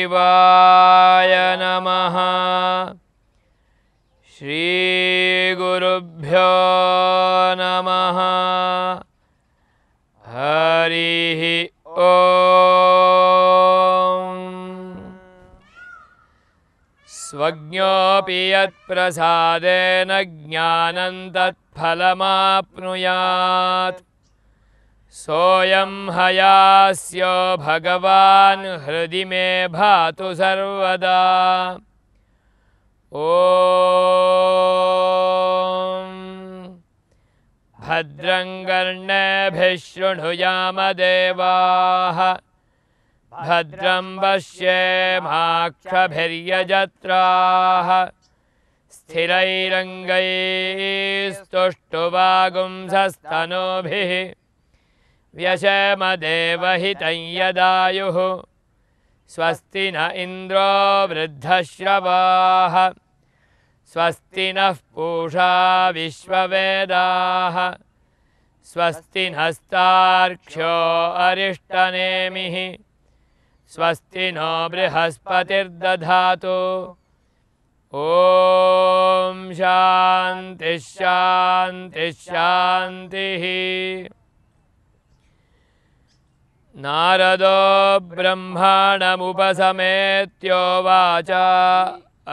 शिवाय नमः श्रीगुरुभ्यो नमः हरिः ओ स्वज्ञोऽपि यत्प्रसादेन ज्ञानं तत्फलमाप्नुयात् सोऽयं हयास्यो हृदि मे भातु सर्वदा ॐ भद्रं गर्णभिः देवाः भद्रं वश्ये माक्षभिर्यजत्राः स्थिरैरङ्गैस्तुष्टुवागुंसस्तनोभिः व्यशमदेवहितं यदायुः स्वस्ति न इन्द्रो वृद्धश्रवाः स्वस्ति नः पूषा विश्ववेदाः स्वस्ति नस्तार्क्ष्यो अरिष्टनेमिः स्वस्ति नो बृहस्पतिर्दधातु ॐ शान्तिः शान्तिः शान्तिः नारदो ब्रह्माणमुपसमेत्योवाच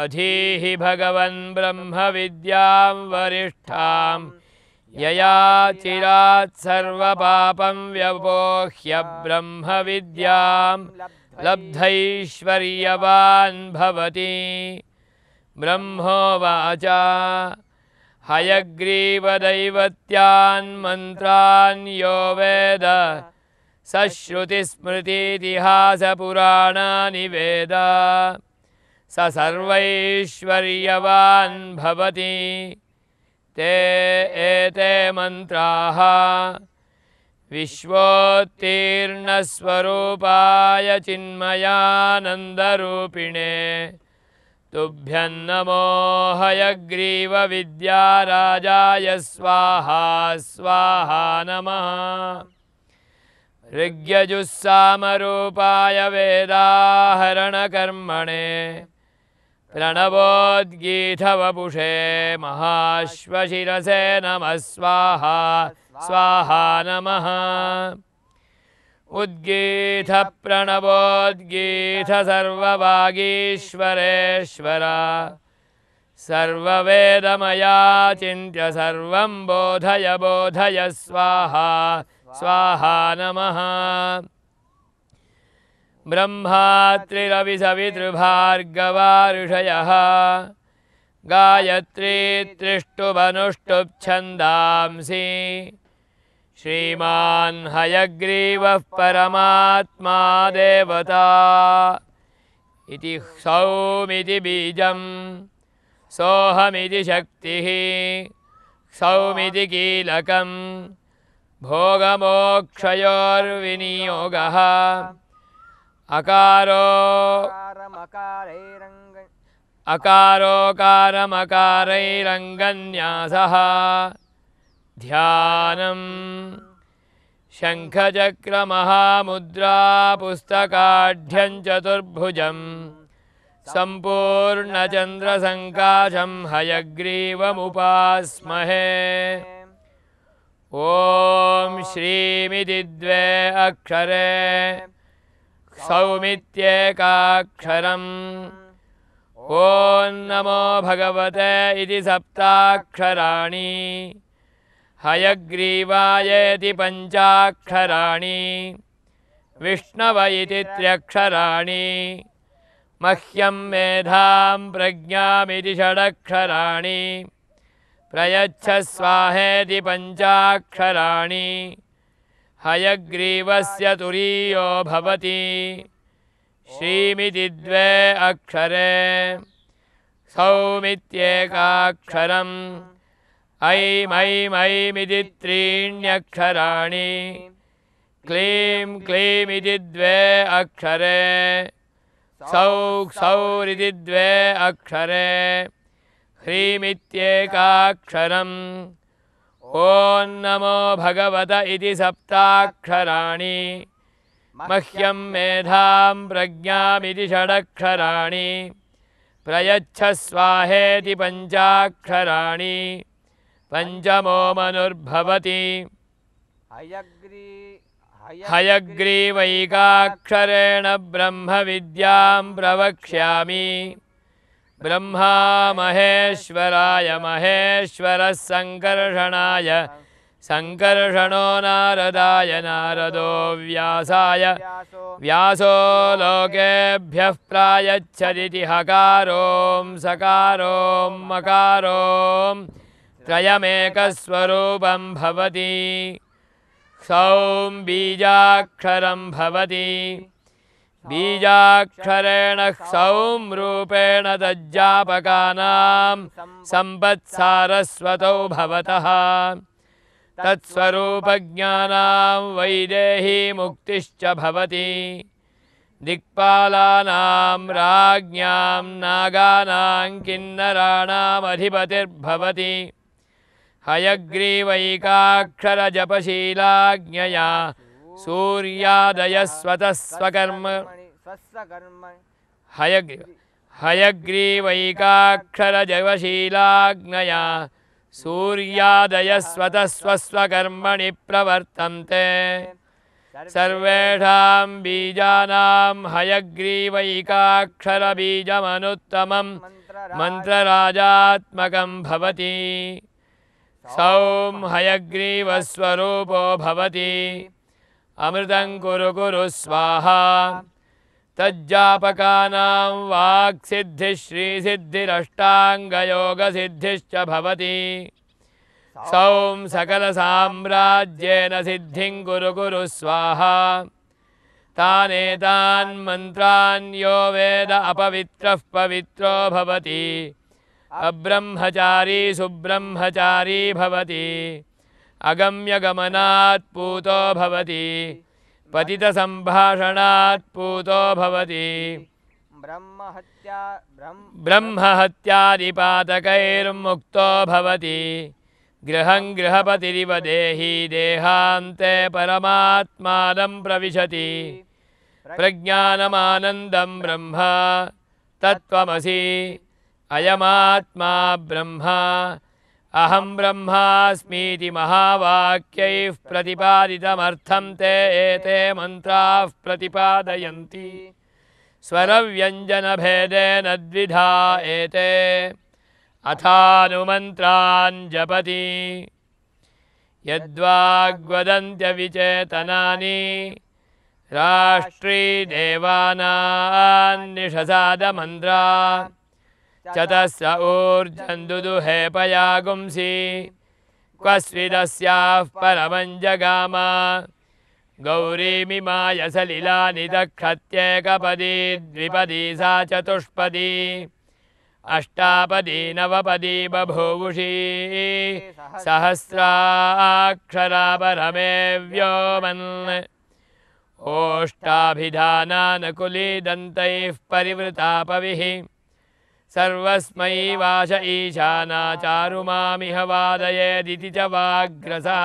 अधीः भगवन् ब्रह्मविद्यां वरिष्ठां यया चिरात् सर्वपापं व्यवोह्य ब्रह्मविद्यां लब्धैश्वर्यवान् भवति ब्रह्मोवाच हयग्रीवदैवत्यान् वेद सश्रुतिस्मृतितिहासपुराणानि वेद स सर्वैश्वर्यवान् भवति ते एते मन्त्राः विश्वोत्तीर्णस्वरूपाय चिन्मयानन्दरूपिणे तुभ्यन्नमो हयग्रीवविद्याराजाय स्वाहा स्वाहा नमः ऋग्यजुस्सामरूपाय वेदाहरणकर्मणे प्रणवोद्गीथवपुषे महाश्वशिरसे नमः स्वाहा स्वाहा नमः उद्गीथ प्रणवोद्गीठ सर्ववागीश्वरेश्वर सर्ववेदमया चिन्त्य सर्वं बोधय बोधय स्वाहा स्वाहा नमः ब्रह्मात्रिरविसवितृभार्गवारुषयः गायत्री त्रिष्टुभनुष्टुप्छन्दांसि श्रीमान् हयग्रीवः परमात्मा देवता इति सौमिति बीजं सोऽहमिति शक्तिः सौमिति कीलकम् भोगमोक्षयोर्विनियोगः अकारो अकारोकारमकारैरङ्गन्यासः ध्यानं शङ्खचक्रमहामुद्रापुस्तकाढ्यं चतुर्भुजं सम्पूर्णचन्द्रसङ्काशं हयग्रीवमुपास्महे श्रीमिति द्वे अक्षरे सौमित्येकाक्षरम् ॐ नमो भगवते इति सप्ताक्षराणि हयग्रीवायेति पञ्चाक्षराणि विष्णव इति त्र्यक्षराणि मह्यं मेधां प्रज्ञामिति षडक्षराणि प्रयच्छ स्वाहेति पञ्चाक्षराणि हयग्रीवस्य तुरीयो भवति श्रीमिति द्वे अक्षरे सौमित्येकाक्षरम् ऐ ऐमैमिति त्रीण्यक्षराणि क्लीं क्लीमिति द्वे अक्षरे सौ सौरिति द्वे अक्षरे ह्रीमित्येकाक्षरम् ॐ नमो भगवत इति सप्ताक्षराणि मह्यं मेधां प्रज्ञामिति षडक्षराणि प्रयच्छ स्वाहेति पञ्चाक्षराणि पञ्चमो मनुर्भवति हयग्रीवैकाक्षरेण विद्या प्रवक्ष्यामि ब्रह्मा महेश्वराय महेश्वर महेश्वरसङ्कर्षणाय सङ्कर्षणो नारदा नारदो व्यासा व्यासो लोकेभ्यः प्रायच्छदिति हकारों सकारो मकारों त्रयमेकस्वरूपं भवति सौं बीजाक्षरं भवति बीजाक्षरेण सौम रूपेण तज्जापकानां सम्पत्सारस्वतौ भवतः तत्स्वरूपज्ञानां वैदेहीमुक्तिश्च भवति दिक्पालानां राज्ञां नागानां किन्नराणामधिपतिर्भवति हयग्रीवैकाक्षरजपशीलाज्ञया सूर्यादयस्वतः स्वकर्म स्वकर्म हयग्रीव हयग्रीवैकाक्षरजवशीलाग्नया सूर्यादयस्वतः स्वस्वकर्मणि प्रवर्तन्ते सर्वेषां बीजानां हयग्रीवैकाक्षरबीजमनुत्तमं मन्त्रराजात्मकं भवति सौं हयग्रीवस्वरूपो भवति अमृतं कुरु कुरु स्वाहा तज्जापकानां वाक्सिद्धिश्रीसिद्धिरष्टाङ्गयोगसिद्धिश्च भवति सौं सकलसाम्राज्येन सिद्धिं गुरु गुरु स्वाहा तानेतान् मन्त्रान् यो वेद अपवित्रः पवित्रो भवति अब्रह्मचारी सुब्रह्मचारी भवति अगम्यगमनात् पूतो भवति पतितसम्भाषणात् पूतो भवति ब्रह्महत्या ब्रह्महत्यादिपातकैर्मुक्तो भवति गृहं गृहपतिरिव देही देहान्ते परमात्मानं प्रविशति प्रज्ञानमानन्दं ब्रह्म तत्त्वमसि अयमात्मा ब्रह्म अहं ब्रह्मास्मीति महावाक्यैः प्रतिपादितमर्थं ते एते मन्त्राः प्रतिपादयन्ति स्वरव्यञ्जनभेदेन द्विधा एते अथानुमन्त्रान् जपति यद्वाग्वदन्त्यविचेतनानि राष्ट्रीदेवानान्निषसादमन्त्रा चतस्य ऊर्जन्दुदुहे पयागुंसि क्वश्रिदस्याः परमञ्जगाम गौरीमिमायसलिलानिदक्षत्येकपदी द्विपदी सा चतुष्पदी अष्टापदी नवपदी बभूवुषी सहस्राक्षरा परमे व्योमन् ओष्टाभिधानानकुलीदन्तैः परिवृता पविः सर्वस्मै वाच ईशाना चारुमामिह वादयेदिति स वाग्रसा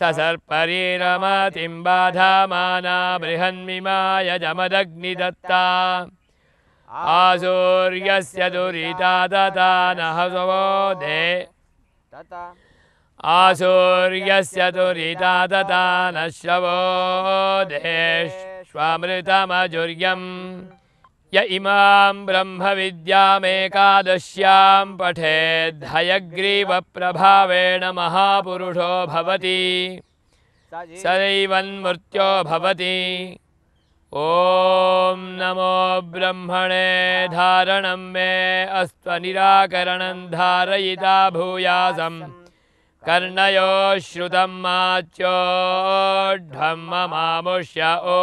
ससर्परीरमतिं बाधामाना बृहन्मिमाय जमदग्निदत्ता आसूर्यस्य दुरिता तथा नः स्वबोधे आसूर्यस्य दुरिता तथा न श्रवोधेष्वमृतमजुर्यम् य इमां ब्रह्मविद्यामेकादश्यां पठेद्धयग्रीवप्रभावेण महापुरुषो भवति सदैवन्मृत्यो भवति ॐ नमो ब्रह्मणे धारणं मे अस्त्वनिराकरणं धारयिता भूयासं कर्णयो श्रुतं माच्योढं ममामुष्य ओ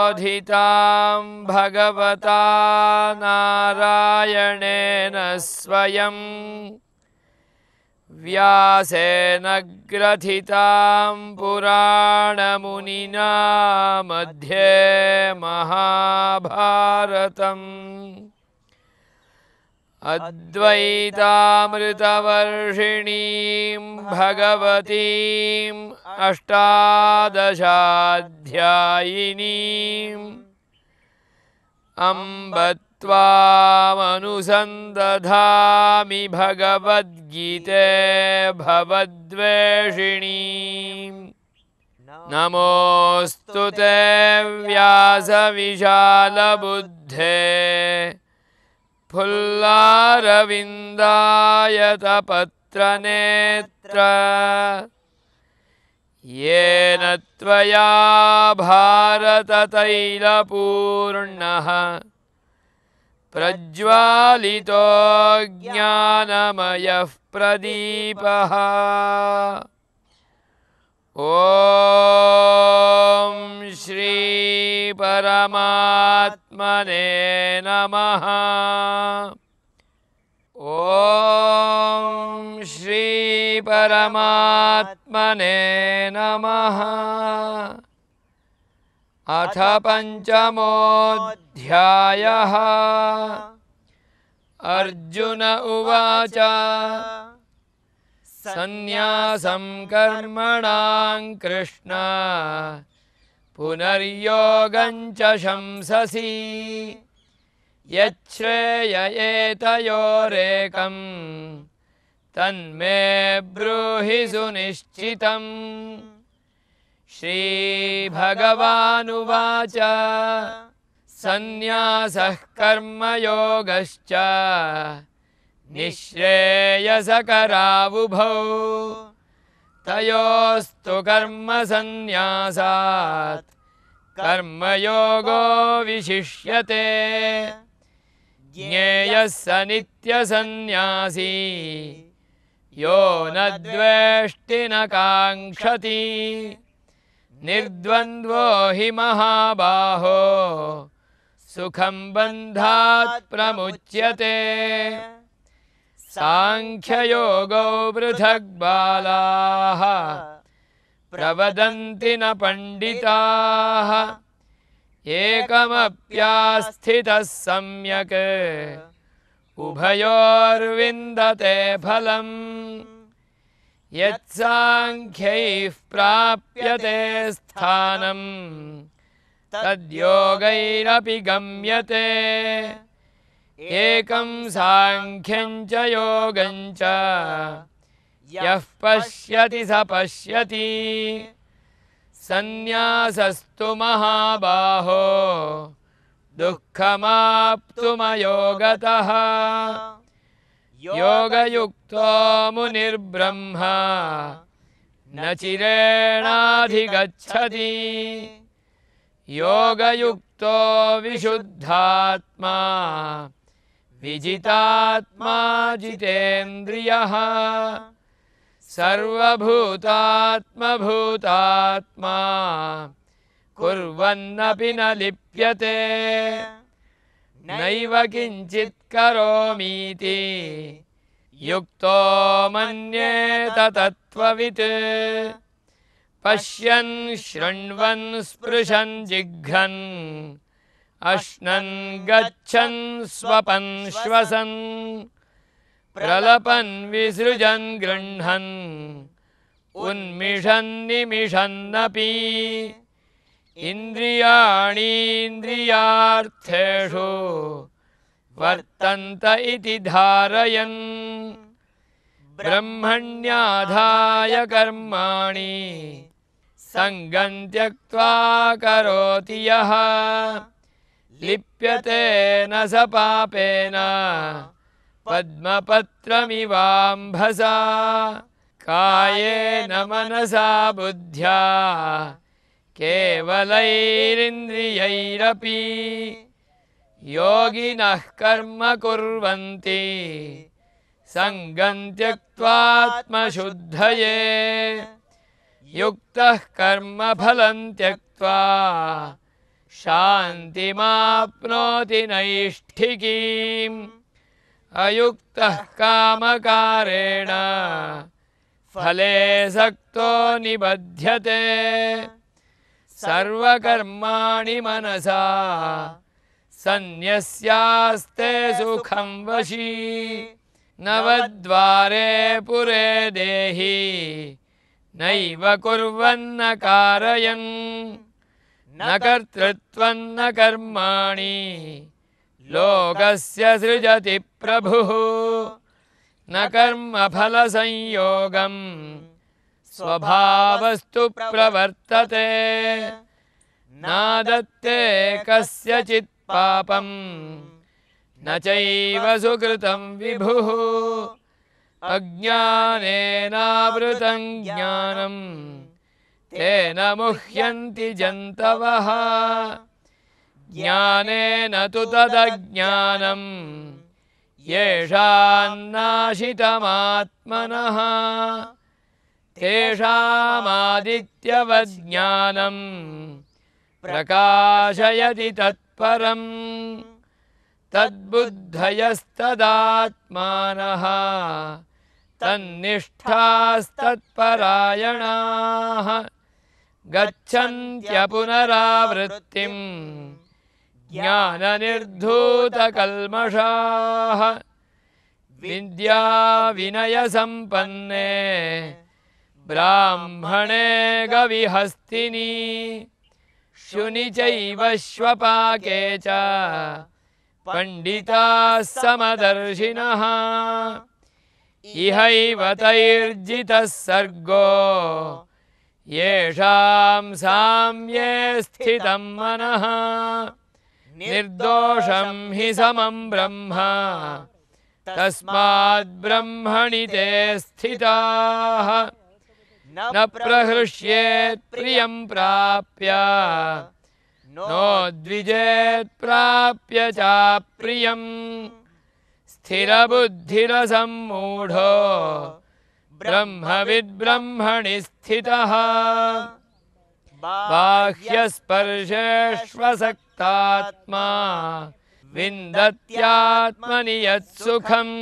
बोधितां भगवता नारायणेन स्वयं व्यासेन पुराण मुनिना मध्ये महाभारतम् अद्वैतामृतवर्षिणीं भगवतीम् अम्ब त्वामनुसन्दधामि भगवद्गीते भवद्वेषिणी नमोस्तुते व्यासविशालबुद्धे फुल्लारविन्दायतपत्रनेत्र येन त्वया भारततैलपूर्णः प्रदीपः ॐ श्रीपरमात्मने नमः ॐ श्रीपरमात्मने नमः अथ पञ्चमोऽध्यायः अर्जुन उवाच संन्यासं कर्मणां कृष्ण पुनर्योगं च शंससि यच्छ्रेययेतयोरेकं तन्मे ब्रूहि सुनिश्चितम् श्रीभगवानुवाच संन्यासः कर्मयोगश्च निःश्रेयसकरावुभौ तयोस्तु कर्मसन्न्यासात् कर्मयोगो विशिष्यते ज्ञेयः स नित्यसन्न्यासी यो न काङ्क्षति निर्द्वन्द्वो हि महाबाहो बन्धात् प्रमुच्यते साङ्ख्ययोगौ पृथग् बालाः प्रवदन्ति न पण्डिताः एकमप्यास्थितः सम्यक् उभयोर्विन्दते फलम् यत्साङ्ख्यैः प्राप्यते स्थानम् तद्योगैरपि गम्यते एकं साङ्ख्यं च योगं च यः पश्यति स पश्यति सन्न्यासस्तु महाबाहो दुःखमाप्तुमयोगतः योगयुक्तो मुनिर्ब्रह्म न चिरेणाधिगच्छति योगयुक्तो विशुद्धात्मा विजितात्मा जितेन्द्रियः सर्वभूतात्मभूतात्मा कुर्वन्नपि न लिप्यते नैव किञ्चित् करोमीति युक्तो मन्ये तत्त्ववित् पश्यन् शृण्वन् स्पृशन् जिघ्रन् अश्नन् गच्छन् श्वसन् प्रलपन् विसृजन् गृह्णन् निमिषन्नपि इन्द्रियाणीन्द्रियार्थेषु वर्तन्त इति धारयन् ब्रह्मण्याधाय कर्माणि सङ्गन् त्यक्त्वा करोति यः लिप्यते न स पापेन पद्मपत्रमिवाम्भसा कायेन मनसा बुद्ध्या केवलैरिन्द्रियैरपि योगिनः कर्म कुर्वन्ति सङ्गम् त्यक्त्वात्मशुद्धये युक्तः फलम् त्यक्त्वा शान्तिमाप्नोति नैष्ठिकीम् अयुक्तः कामकारेण फले सक्तो निबध्यते सर्वकर्माणि मनसा सन्न्यस्यास्ते सुखं वशी नवद्वारे पुरे देहि नैव कुर्वन्न न कर्तृत्वं न कर्माणि लोकस्य सृजति प्रभुः न कर्मफलसंयोगम् स्वभावस्तु प्रवर्तते नादत्ते पापम् न चैव सुकृतं विभुः अज्ञानेनावृतं ज्ञानम् तेन मुह्यन्ति जन्तवः ज्ञानेन तु तदज्ञानम् येषान्नाशितमात्मनः तेषामादित्यवज्ञानम् प्रकाशयति तत्परम् तद्बुद्धयस्तदात्मानः तन्निष्ठास्तत्परायणाः गच्छन्त्यपुनरावृत्तिम् ज्ञाननिर्धूतकल्मषाः विद्याविनयसम्पन्ने ब्राह्मणे गविहस्तिनी चैव श्वपाके च पण्डिताः समदर्शिनः इहैव तैर्जितः सर्गो येषां साम्ये स्थितं मनः निर्दोषं हि समं ब्रह्मा तस्माद्ब्रह्मणि ते स्थिताः न प्रहृष्येत् प्रियं प्राप्य नो द्विजेत् प्राप्य चाप्रियम् स्थिरबुद्धिरसम्मूढो ब्रह्मविद्ब्रह्मणि स्थितः बाह्यस्पर्शेष्वसक्तात्मा विन्दत्यात्मनि यत्सुखम्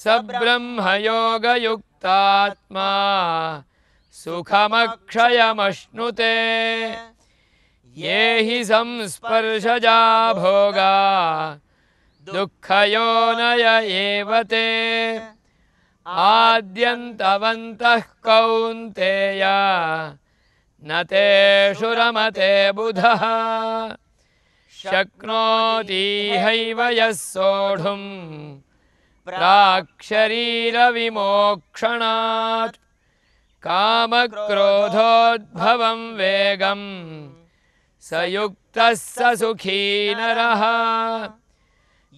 स ब्रह्मयोगयुक्तात्मा सुखमक्षयमश्नुते ये हि संस्पर्शजा भोगा दुःखयोनय एव ते आद्यन्तवन्तः कौन्तेय न ते शुरमते बुधः शक्नोतीहैव यः सोढुम् का कामक्रोधोद्भवम् वेगम् स युक्तः स सुखी नरः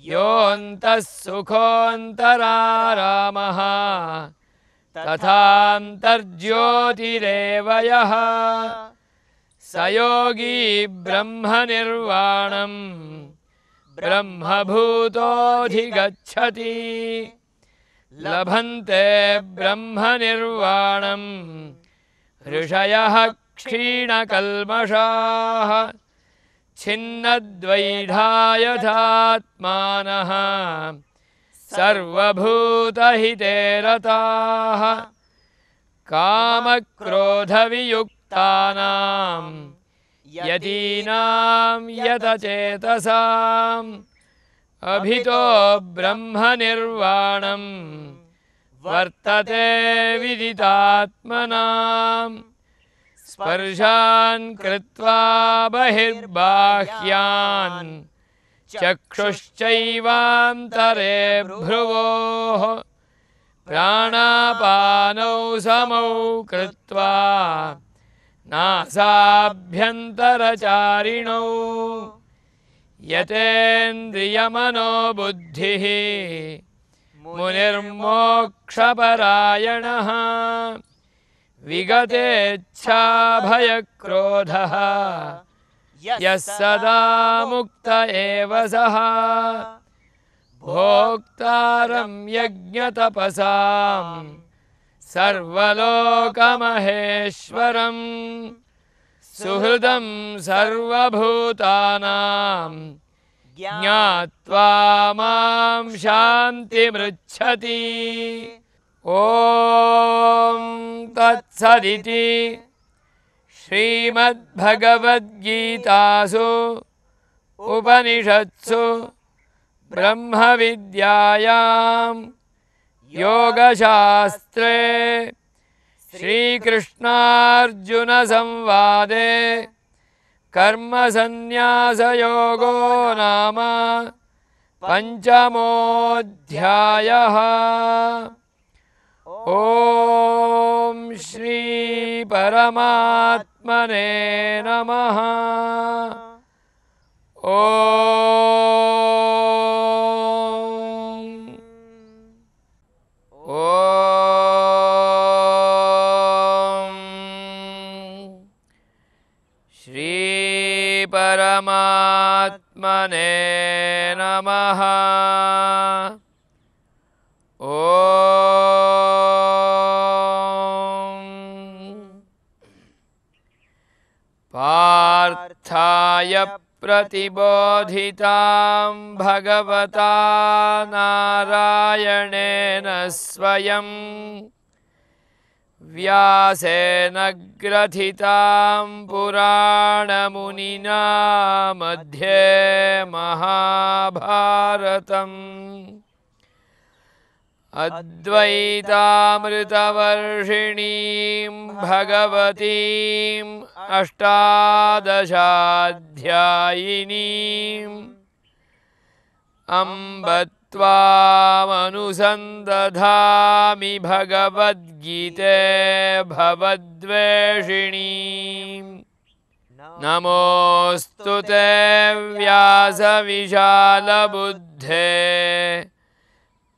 योऽन्तः सुखोऽन्तरारामः यः स योगी ब्रह्मनिर्वाणम् ब्रह्मभूतोऽधिगच्छति लभन्ते ब्रह्मनिर्वाणम् ऋषयः क्षीणकल्मषाः छिन्नद्वैधायथात्मानः सर्वभूतहिते रताः कामक्रोधवियुक्तानां यतीनां यतचेतसाम् अभितो ब्रह्मनिर्वाणं वर्तते विदितात्मनाम् स्पर्शान् कृत्वा बहिर्बाह्यान् चक्षुश्चैवान्तरे भ्रुवोः प्राणापानौ समौ कृत्वा नासाभ्यन्तरचारिणौ यतेन्द्रियमनो बुद्धिः मुनिर्मोक्षपरायणः विगतेच्छाभयक्रोधः यः सदा मुक्त एव सः भोक्तारं यज्ञतपसाम् सर्वलोकमहेश्वरम् सुहृदं सर्वभूतानां ज्ञात्वा मां शान्तिमृच्छति ॐ तत्सदिति श्रीमद्भगवद्गीतासु उपनिषत्सु ब्रह्मविद्यायां योगशास्त्रे श्रीकृष्णार्जुनसंवादे कर्मसन्न्यासयोगो नाम पञ्चमोऽध्यायः ॐ श्रीपरमात्मने नमः ॐ श्रीपरमात्मने नमः प्रतिबोधितां भगवता नारायणेन स्वयं व्यासेन ग्रथितां पुराणमुनिना मध्ये महाभारतम् अद्वैतामृतवर्षिणीं भगवतीं अम्ब त्वामनुसन्दधामि भगवद्गीते भवद्वेषिणीं नमोस्तुते व्यासविशालबुद्धे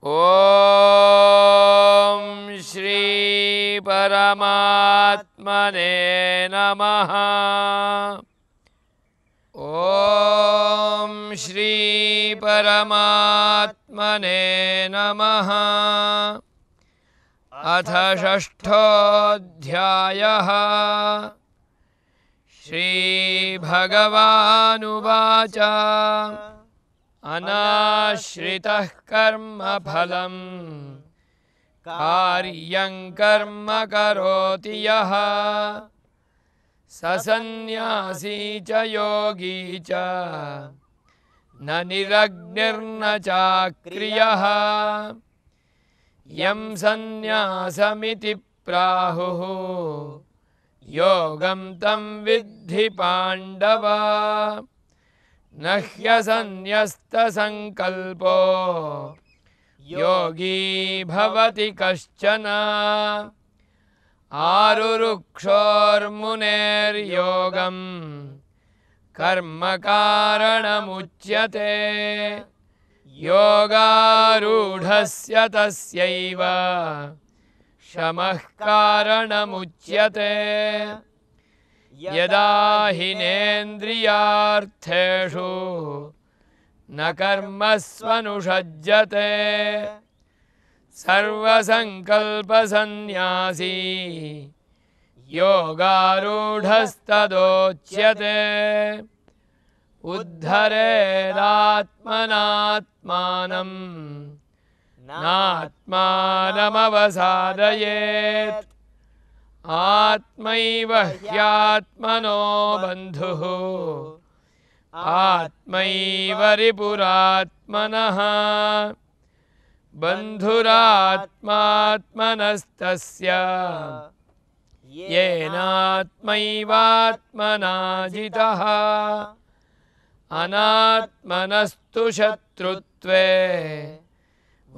ॐ श्रीपरमात्मने नमः ॐ श्रीपरमात्मने नमः अथ षष्ठोऽध्यायः श्रीभगवानुवाच अनाश्रितः कर्मफलम् कार्यं कर्म करोति यः ससन्न्यासी च योगी च न निरग्निर्न चाक्रियः यं सन्न्यासमिति प्राहुः योगं तं विद्धि पाण्डव नह्यसन्यस्तसङ्कल्पो योगी भवति कश्चन आरुरुक्षोर्मुनेर्योगं कर्मकारणमुच्यते योगारूढस्य तस्यैव शमः कारणमुच्यते यदा हिनेन्द्रियार्थेषु न कर्मस्वनुषज्यते सर्वसङ्कल्पसन्न्यासी योगारूढस्तदोच्यते उद्धरेदात्मनात्मानम् नात्मानमवसादयेत् आत्मैव ह्यात्मनो बन्धुः आत्मैव रिपुरात्मनः बन्धुरात्मात्मनस्तस्य येनात्मैवात्मना जितः अनात्मनस्तु शत्रुत्वे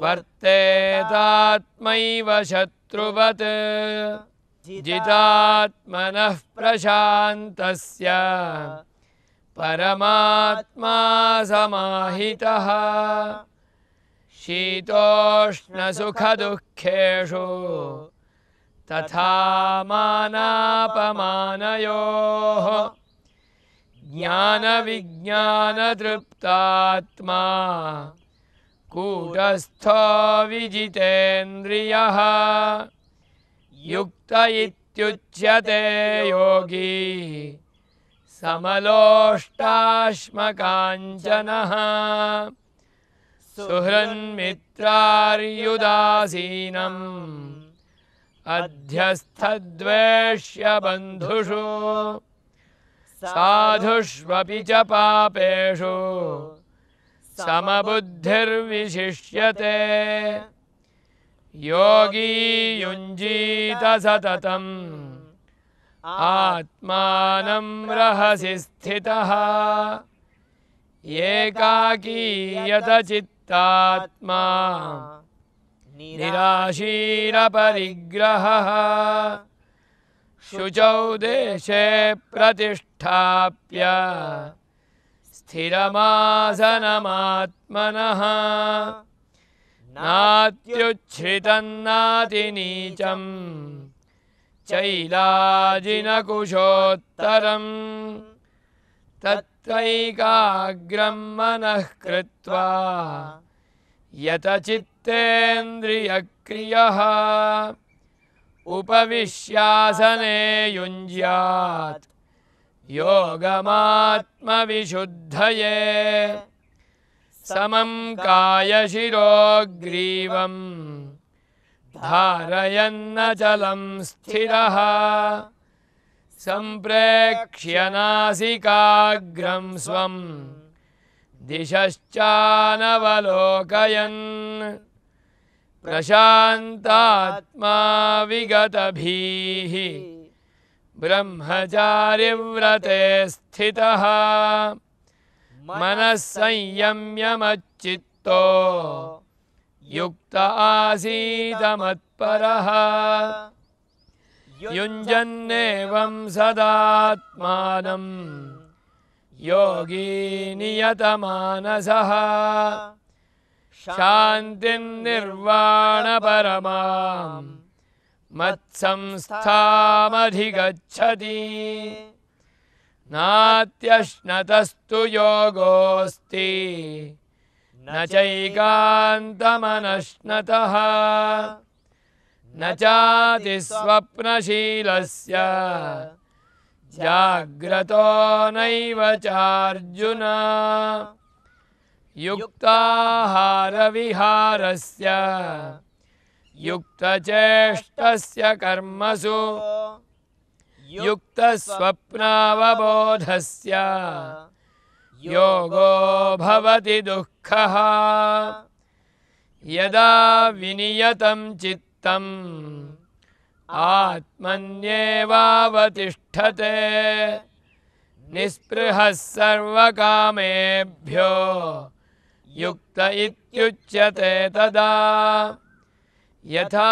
वर्तेतात्मैव शत्रुवत् जितात्मनः प्रशान्तस्य परमात्मा समाहितः शीतोष्णसुखदुःखेषु तथा मानापमानयोः ज्ञानविज्ञानतृप्तात्मा कूटस्थ विजितेन्द्रियः युक्त इत्युच्यते योगी समलोष्टाश्मकाञ्चनः सुहृन्मित्रार्युदासीनम् अध्यस्थद्वेष्यबन्धुषु साधुष्वपि च पापेषु समबुद्धिर्विशिष्यते योगी युञ्जीत सतत आत्मा रहसि स्थितः एकाकीयतचित्तात्मा निराशीरपरिग्रहः शुचौ देशे प्रतिष्ठाप्य स्थिरमासनमात्मनः नात्युच्छ्रितं नातिनीचं चैलाजिनकुशोत्तरं तत्रैकाग्रं मनः कृत्वा यतचित्तेन्द्रियक्रियः उपविश्यासने युञ्ज्यात् योगमात्मविशुद्धये समं कायशिरोग्रीवम् धारयन्न जलं स्थिरः सम्प्रेक्ष्य नासिकाग्रं स्वम् दिशश्चानवलोकयन् प्रशान्तात्मा विगतभीः ब्रह्मचारिव्रते स्थितः मनस्संयम्यमच्चित्तो युक्त आसीदमत्परः युञ्जन्नेवं सदात्मानम् योगी नियतमानसः शान्तिर्निर्वाणपरमा मत्संस्थामधिगच्छति नात्यश्नतस्तु योगोऽस्ति न चैकान्तमनश्नतः न चातिस्वप्नशीलस्य जाग्रतो नैव चार्जुन युक्ताहारविहारस्य युक्तचेष्टस्य कर्मसु युक्तस्वप्नावबोधस्य योगो भवति दुःखः यदा विनियतं चित्तम् आत्मन्येवावतिष्ठते निःस्पृहः सर्वकामेभ्यो युक्त इत्युच्यते तदा यथा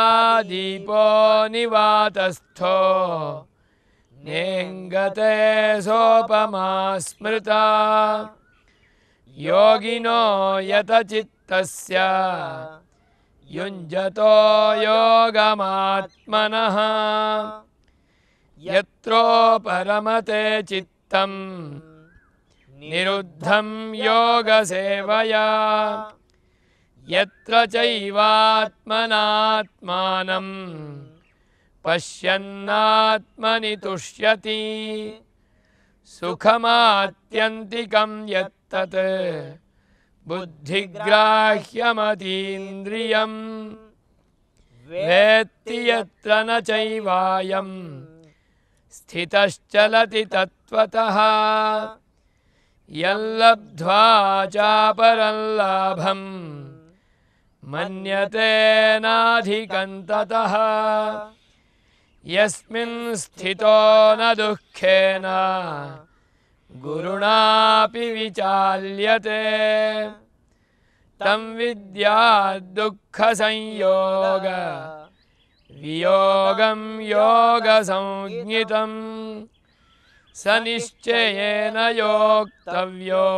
दीपो निवातस्थो निङ्गते सोपमा स्मृता योगिनो यतचित्तस्य युञ्जतो योगमात्मनः यत्रोपरमते चित्तं निरुद्धं योगसेवया यत्र चैवात्मनात्मानम् पश्यन्नात्मनि तुष्यति सुखमात्यन्तिकं यत्तत् बुद्धिग्राह्यमतीन्द्रियम् वेत्ति यत्र न चैवायम् स्थितश्चलति तत्त्वतः यल्लब्ध्वा चापरं लाभम् यस्मिन् स्थितो न दुःखेन गुरुणापि विचाल्यते तं विद्या योगसंज्ञितं स निश्चयेन योक्तव्यो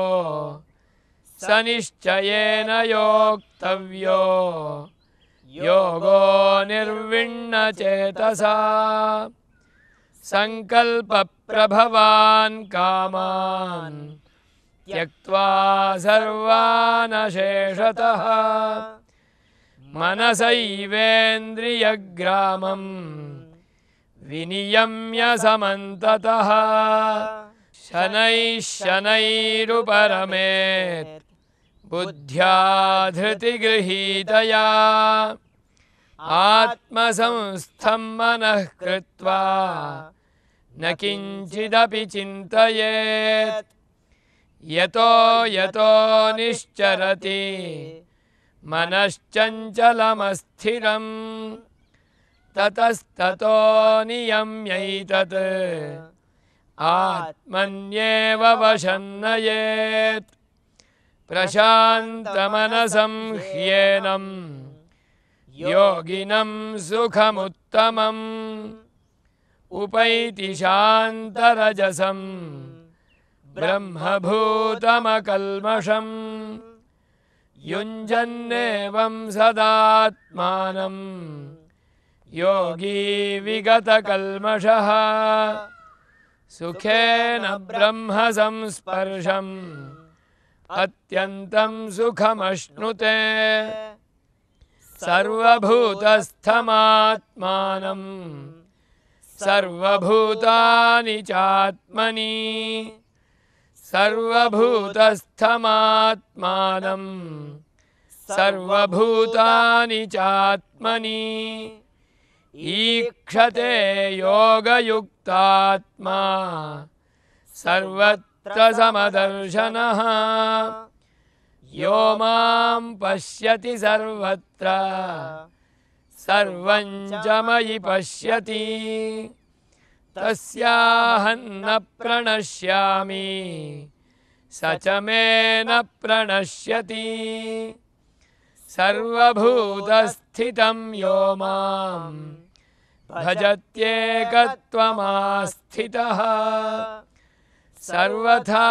स निश्चयेन योक्तव्यो योगो निर्विण्णचेतसा सङ्कल्पप्रभवान् कामान् त्यक्त्वा सर्वानशेषतः मनसैवेन्द्रियग्रामम् विनियम्य समन्ततः शनैः शनैरुपरमेत् बुद्ध्या धृतिगृहीतया आत्मसंस्थं मनः कृत्वा न किञ्चिदपि चिन्तयेत् यतो यतो निश्चरति मनश्चञ्चलमस्थिरम् ततस्ततो नियम्यैतत् आत्मन्येव वशन्नयेत् प्रशान्तमनसं ह्येनं योगिनं सुखमुत्तमम् उपैति शान्तरजसं ब्रह्मभूतमकल्मषम् युञ्जन्नेवं सदात्मानं योगी विगतकल्मषः सुखेन ब्रह्मसंस्पर्शम् अत्यन्तं सुखमश्नुते सर्वभूतस्थमात्मानं सर्वभूतानि चात्मनि सर्वभूतानि चात्मनि ईक्षते योगयुक्तात्मा सर्वत्र तत्र समदर्शनः यो मां पश्यति सर्वत्र सर्वं च मयि पश्यति तस्याहन्न स च मे न प्रणश्यति सर्वभूतस्थितं यो मां सर्वथा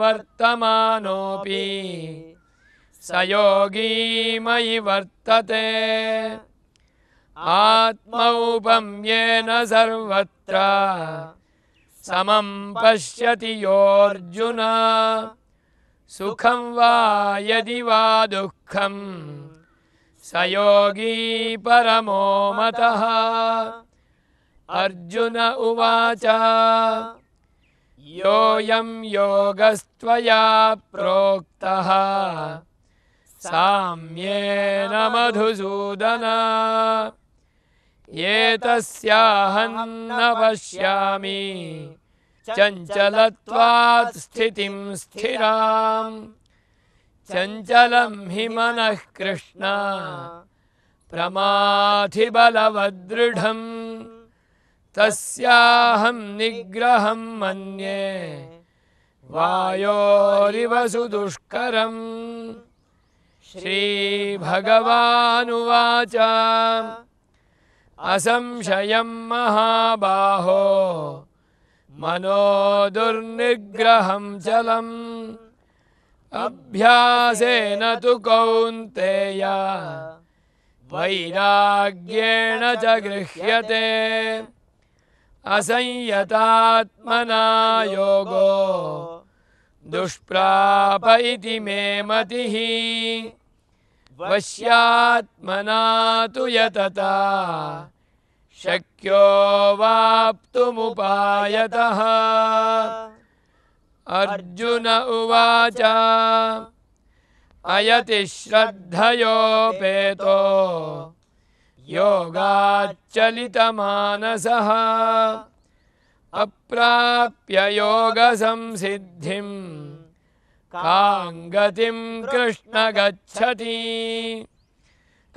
वर्तमानोऽपि स योगी मयि वर्तते आत्मौपं येन सर्वत्र समं पश्यति योऽर्जुन सुखं वा यदि वा दुःखं स योगी परमो मतः अर्जुन उवाच योऽयं योगस्त्वया प्रोक्तः साम्येन मधुसूदन एतस्याहं न पश्यामि चञ्चलत्वात् स्थितिं स्थिराम् चञ्चलं हि मनः कृष्ण प्रमाथिबलवदृढम् तस्याहं निग्रहं मन्ये वायोरिव सुदुष्करम् श्रीभगवानुवाच असंशयं महाबाहो मनो दुर्निग्रहं चलम् अभ्यासेन तु कौन्तेय वैराग्येण च गृह्यते असंयतात्मना योगो दुष्प्राप इति मे मतिः वश्यात्मना तु यतता शक्यो वाप्तुमुपायतः अर्जुन उवाच अयति श्रद्धयोपेतो योगाच्चलितमानसः अप्राप्य योगसंसिद्धिं कां गतिं कृष्ण गच्छति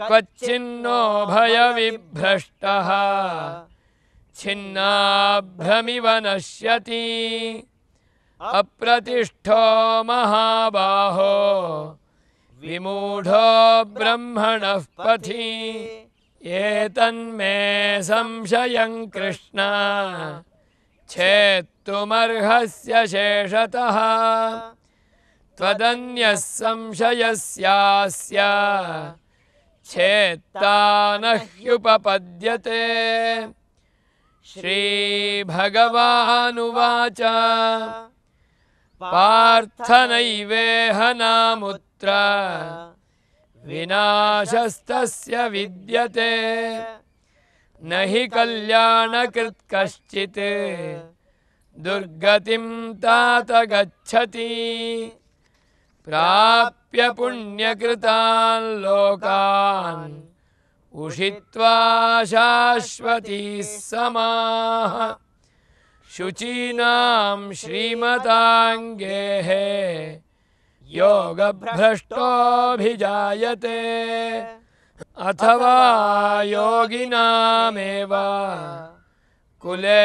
क्वच्छिन्नो भयविभ्रष्टः छिन्नाभ्रमिव नश्यति अप्रतिष्ठो महाबाहो विमूढो ब्रह्मण पथि एतन्मे कृष्ण छेत्तुमर्हस्य शेषतः त्वदन्यः संशयस्यास्य छेत्ता श्रीभगवानुवाच श्रीभगवानुवाच पार्थनैवेहनामुत्र विनाशस्तस्य विद्यते नहि हि कल्याणकृत् कश्चित् दुर्गतिं तात गच्छति प्राप्य पुण्यकृतान् लोकान् उषित्वा शाश्वती समाः शुचीनां श्रीमताङ्गेः योगभ्रष्टोऽभिजायते अथवा योगिनामेव कुले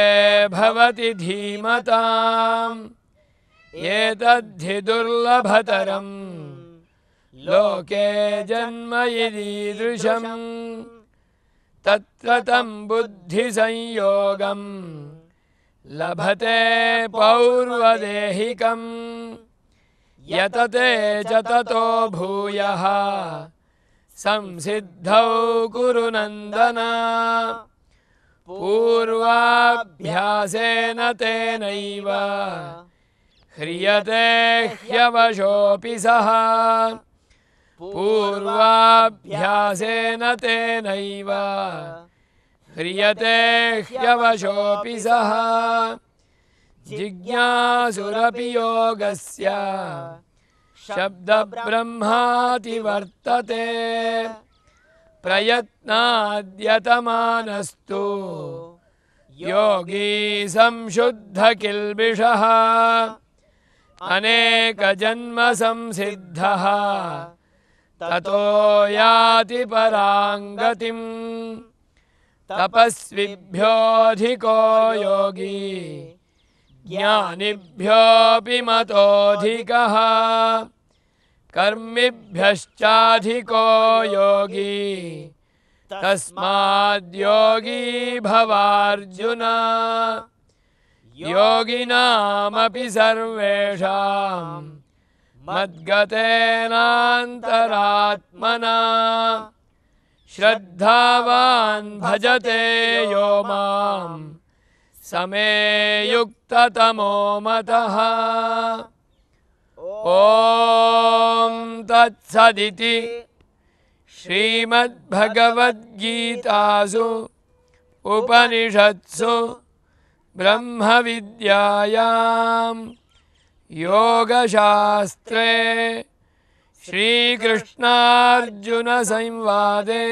भवति धीमताम् एतद्धि दुर्लभतरम् लोके जन्म यदीदृशमम् तत्र तम् बुद्धिसंयोगम् लभते पौर्वदेहिकम् यतते च भूयः संसिद्धौ कुरु नन्दन पूर्वाभ्यासेन तेनैव ह्रियते ह्यवशोऽपि सः पूर्वाभ्यासेन तेनैव ह्रियते ह्यवशोऽपि सः जिज्ञासुरपि योगस्य शब्दब्रह्मातिवर्तते प्रयत्नाद्यतमानस्तु योगी संशुद्धकिल्बिषः अनेकजन्मसंसिद्धः ततो याति पराङ्गतिम् तपस्विभ्योऽधिको योगी ज्ञानिभ्योऽपि मतोऽधिकः कर्मिभ्यश्चाधिको योगी तस्माद्योगी भवार्जुन योगिनामपि सर्वेषाम् मद्गतेनान्तरात्मना श्रद्धावान् भजते यो माम् समेयुक्ततमो मतः ॐ तत्सदिति श्रीमद्भगवद्गीतासु उपनिषत्सु ब्रह्मविद्यायां योगशास्त्रे श्रीकृष्णार्जुनसंवादे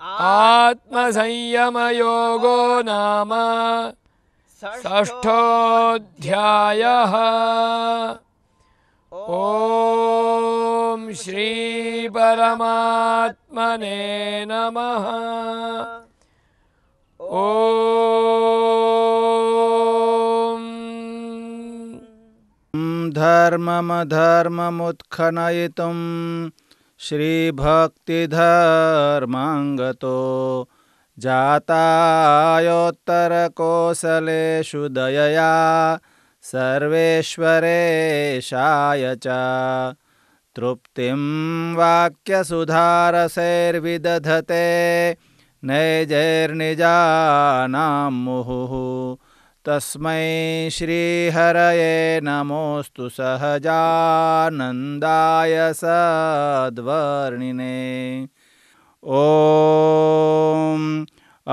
आत्मसंयमयोगो नाम षष्ठोऽध्यायः ॐ श्रीपरमात्मने नमः ॐ धर्ममधर्ममुत्खनयितुम् श्रीभक्तिधर्माङ्गतो जातायोत्तरकोसलेषु दयया सर्वेश्वरेशाय च तृप्तिं वाक्यसुधारसैर्विदधते नैजैर्निजानां मुहुः तस्मै श्रीहरये नमोऽस्तु सहजानन्दाय सद्वर्णिने ॐ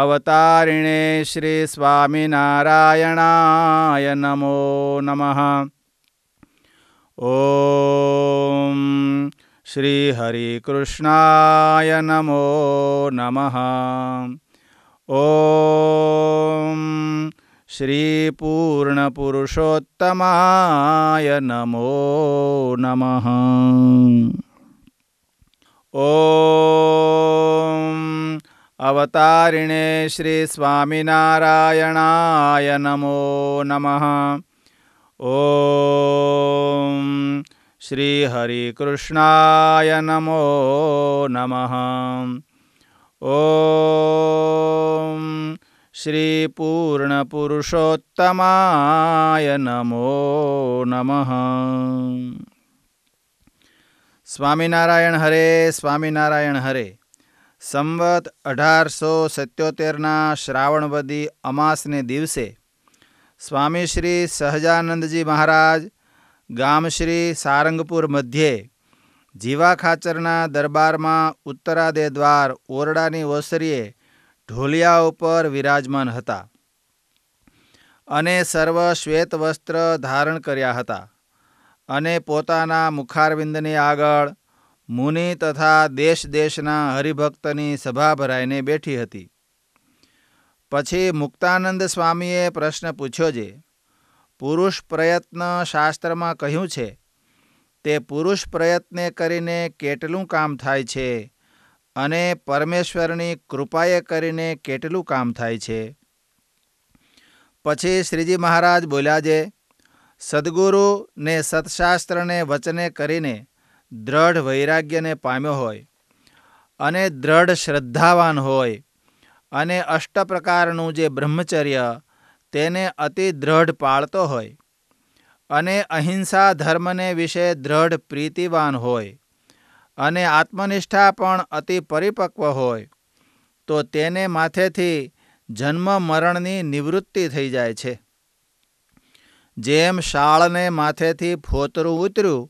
अवतारिणे श्रीस्वामिनारायणाय नमो नमः ॐ श्रीहरिकृष्णाय नमो नमः ॐ श्रीपूर्णपुरुषोत्तमाय नमो नमः ॐ अवतारिणे श्रीस्वामिनारायणाय नमो नमः ॐ श्रीहरिकृष्णाय नमो नमः ॐ શ્રીપૂર્ણપુરુષોત્તમાય નમો નમઃ સ્વામિનારાયણ હરે સ્વામિનારાયણ હરે સંવત અઢારસો સત્યોતેરના શ્રાવણવદી અમાસને દિવસે સ્વામી શ્રી સહજાનંદજી મહારાજ ગામશ્રી સારંગપુર મધ્યે જીવા ખાચરના દરબારમાં ઉત્તરાદે દ્વાર ઓરડાની ઓસરીએ ઢોલિયા ઉપર વિરાજમાન હતા અને સર્વ શ્વેત વસ્ત્ર ધારણ કર્યા હતા અને પોતાના મુખારવિંદની આગળ મુનિ તથા દેશ દેશના હરિભક્તની સભા ભરાઈને બેઠી હતી પછી મુક્તાનંદ સ્વામીએ પ્રશ્ન પૂછ્યો જે પુરુષ પ્રયત્ન શાસ્ત્રમાં કહ્યું છે તે પુરુષ પ્રયત્ને કરીને કેટલું કામ થાય છે અને પરમેશ્વરની કૃપાએ કરીને કેટલું કામ થાય છે પછી શ્રીજી મહારાજ બોલ્યા છે સદગુરુને સત્શાસ્ત્રને વચને કરીને દ્રઢ વૈરાગ્યને પામ્યો હોય અને દ્રઢ શ્રદ્ધાવાન હોય અને અષ્ટ પ્રકારનું જે બ્રહ્મચર્ય તેને અતિ દ્રઢ પાળતો હોય અને અહિંસા ધર્મને વિશે દ્રઢ પ્રીતિવાન હોય અને આત્મનિષ્ઠા પણ અતિ પરિપક્વ હોય તો તેને માથેથી જન્મ મરણની નિવૃત્તિ થઈ જાય છે જેમ શાળને માથેથી ફોતરું ઉતર્યું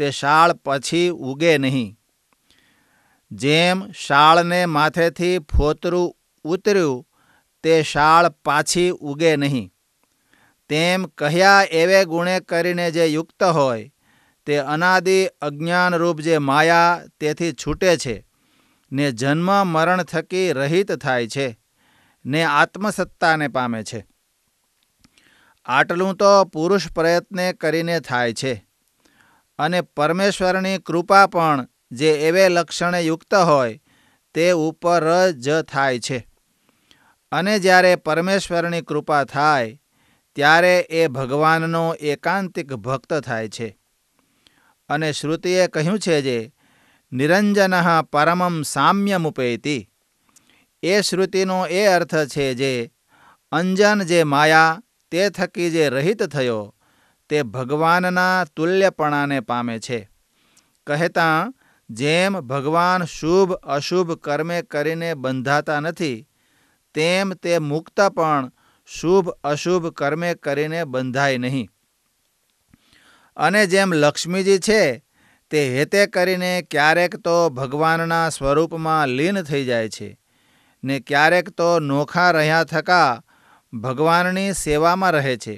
તે શાળ પછી ઉગે નહીં જેમ શાળને માથેથી ફોતરું ઉતર્યું તે શાળ પાછી ઉગે નહીં તેમ કહ્યા એવે ગુણે કરીને જે યુક્ત હોય તે અનાદિ અજ્ઞાનરૂપ જે માયા તેથી છૂટે છે ને જન્મ મરણ થકી રહિત થાય છે ને આત્મસત્તાને પામે છે આટલું તો પુરુષ પ્રયત્ને કરીને થાય છે અને પરમેશ્વરની કૃપા પણ જે એવે લક્ષણે યુક્ત હોય તે ઉપર જ થાય છે અને જ્યારે પરમેશ્વરની કૃપા થાય ત્યારે એ ભગવાનનો એકાંતિક ભક્ત થાય છે અને શ્રુતિએ કહ્યું છે જે નિરંજન પરમમ સામ્યમુપેતિ એ શ્રુતિનો એ અર્થ છે જે અંજન જે માયા તે થકી જે રહિત થયો તે ભગવાનના તુલ્યપણાને પામે છે કહેતા જેમ ભગવાન શુભ અશુભ કર્મે કરીને બંધાતા નથી તેમ તે મુક્ત પણ શુભ અશુભ કર્મે કરીને બંધાય નહીં અને જેમ લક્ષ્મીજી છે તે હેતે કરીને ક્યારેક તો ભગવાનના સ્વરૂપમાં લીન થઈ જાય છે ને ક્યારેક તો નોખા રહ્યા થકા ભગવાનની સેવામાં રહે છે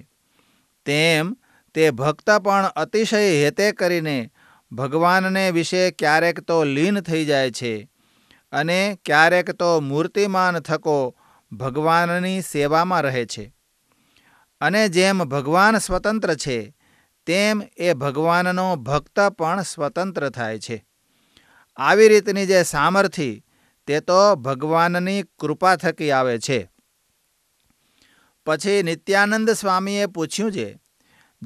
તેમ તે ભક્ત પણ અતિશય હેતે કરીને ભગવાનને વિશે ક્યારેક તો લીન થઈ જાય છે અને ક્યારેક તો મૂર્તિમાન થકો ભગવાનની સેવામાં રહે છે અને જેમ ભગવાન સ્વતંત્ર છે તેમ એ ભગવાનનો ભક્ત પણ સ્વતંત્ર થાય છે આવી રીતની જે સામર્થિ તે તો ભગવાનની કૃપા થકી આવે છે પછી નિત્યાનંદ સ્વામીએ પૂછ્યું છે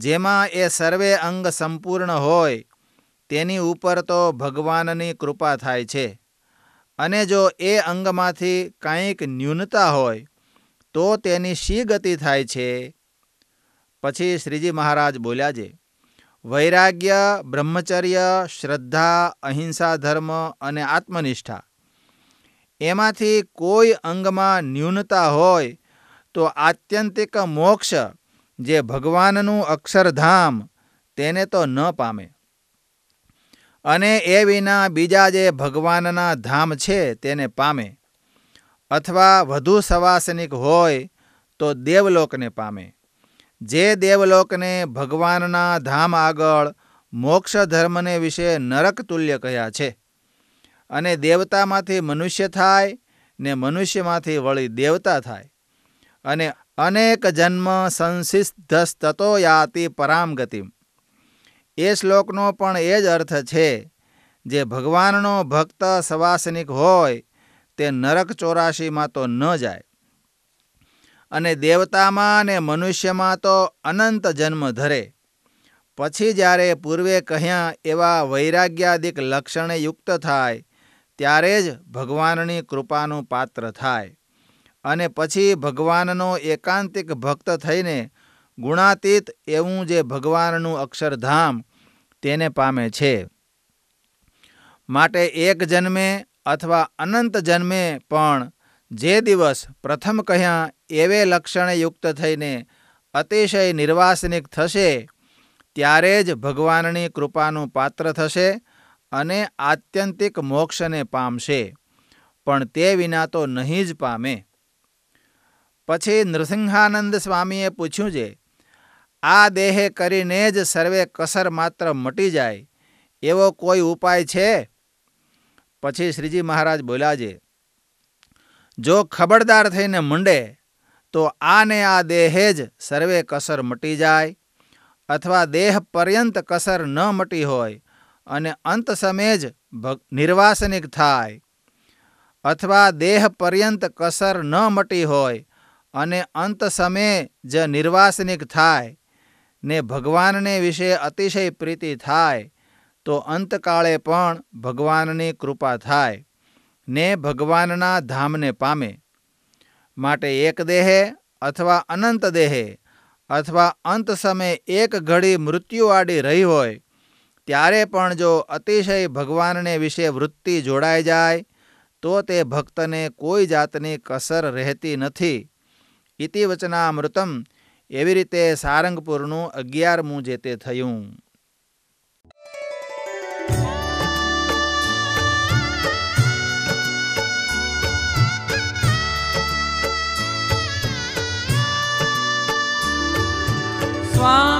જેમાં એ સર્વે અંગ સંપૂર્ણ હોય તેની ઉપર તો ભગવાનની કૃપા થાય છે અને જો એ અંગમાંથી કાંઈક ન્યૂનતા હોય તો તેની શી ગતિ થાય છે પછી શ્રીજી મહારાજ બોલ્યા છે વૈરાગ્ય બ્રહ્મચર્ય શ્રદ્ધા અહિંસા ધર્મ અને આત્મનિષ્ઠા એમાંથી કોઈ અંગમાં ન્યૂનતા હોય તો આત્યંતિક મોક્ષ જે ભગવાનનું અક્ષરધામ તેને તો ન પામે અને એ વિના બીજા જે ભગવાનના ધામ છે તેને પામે અથવા વધુ સવાસનિક હોય તો દેવલોકને પામે જે દેવલોકને ભગવાનના ધામ આગળ મોક્ષ ધર્મને વિશે નરક તુલ્ય કહ્યા છે અને દેવતામાંથી મનુષ્ય થાય ને મનુષ્યમાંથી વળી દેવતા થાય અને અનેક જન્મ સંસિદ્ધસ્તતો યાતિ પરામ ગતિમ એ શ્લોકનો પણ એ જ અર્થ છે જે ભગવાનનો ભક્ત સવાસનિક હોય તે નરક ચોરાશીમાં તો ન જાય અને દેવતામાં ને મનુષ્યમાં તો અનંત જન્મ ધરે પછી જ્યારે પૂર્વે કહ્યા એવા વૈરાગ્યાદિક લક્ષણે યુક્ત થાય ત્યારે જ ભગવાનની કૃપાનું પાત્ર થાય અને પછી ભગવાનનો એકાંતિક ભક્ત થઈને ગુણાતીત એવું જે ભગવાનનું અક્ષરધામ તેને પામે છે માટે એક જન્મે અથવા અનંત જન્મે પણ જે દિવસ પ્રથમ કહ્યા એવે લક્ષણે યુક્ત થઈને અતિશય નિર્વાસનિક થશે ત્યારે જ ભગવાનની કૃપાનું પાત્ર થશે અને આત્યંતિક મોક્ષને પામશે પણ તે વિના તો નહીં જ પામે પછી નૃસિંહાનંદ સ્વામીએ પૂછ્યું છે આ દેહે કરીને જ સર્વે કસર માત્ર મટી જાય એવો કોઈ ઉપાય છે પછી શ્રીજી મહારાજ બોલ્યા છે જો ખબરદાર થઈને મંડે તો આને આ દેહે જ સર્વે કસર મટી જાય અથવા દેહ પર્યંત કસર ન મટી હોય અને અંત સમયે જ નિર્વાસનિક થાય અથવા દેહ પર્યંત કસર ન મટી હોય અને અંત સમયે જ નિર્વાસનિક થાય ને ભગવાનને વિશે અતિશય પ્રીતિ થાય તો અંતકાળે પણ ભગવાનની કૃપા થાય ને ભગવાનના ધામને પામે માટે એક દેહે અથવા અનંત દેહે અથવા અંત સમયે એક ઘડી મૃત્યુ આડી રહી હોય ત્યારે પણ જો અતિશય ભગવાનને વિશે વૃત્તિ જોડાઈ જાય તો તે ભક્તને કોઈ જાતની કસર રહેતી નથી ઇતિવચનામૃતમ એવી રીતે સારંગપુરનું અગિયારમું જે તે થયું Swami.